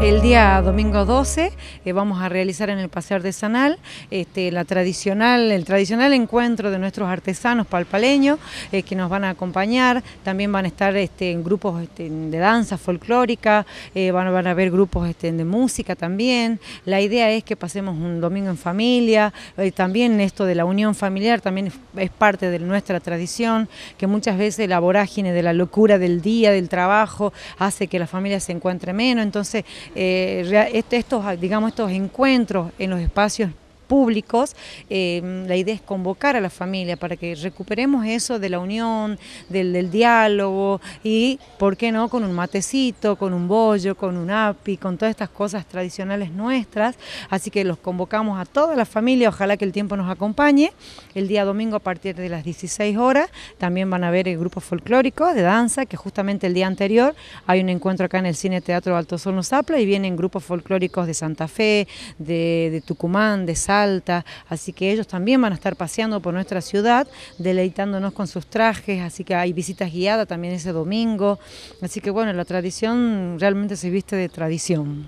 El día domingo 12 eh, vamos a realizar en el Paseo Artesanal este, la tradicional, el tradicional encuentro de nuestros artesanos palpaleños eh, que nos van a acompañar. También van a estar este, en grupos este, de danza folclórica, eh, van, a haber grupos este, de música también. La idea es que pasemos un domingo en familia. también esto de la unión familiar también es, parte de nuestra tradición, que muchas veces la vorágine de la locura del día, del trabajo, hace que la familia se encuentre menos. Entonces, eh, este, estos, digamos, estos encuentros en los espacios públicos. Eh, la idea es convocar a la familia para que recuperemos eso de la unión, del, diálogo y, ¿por qué no?, con un matecito, con un bollo, con un api, con todas estas cosas tradicionales nuestras. Así que los convocamos a toda la familia, ojalá que el tiempo nos acompañe. El día domingo a partir de las 16 horas también van a ver el grupo de danza, que justamente el día anterior hay un encuentro acá en el Cine Teatro Alto Sol Zapla y vienen grupos folclóricos de Santa Fe, de, de Tucumán, de Sá alta, así que ellos también van a estar paseando por nuestra ciudad, deleitándonos con sus trajes, así que hay visitas guiadas también ese domingo, así que bueno, la tradición realmente se viste de tradición.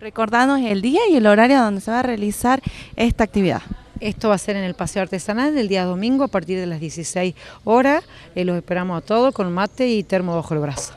Recordanos el día y el horario donde se va a realizar esta actividad. Esto va a ser en el Paseo Artesanal del día domingo a partir de las 16 horas. Eh, los esperamos a todos con mate y termo bajo el brazo.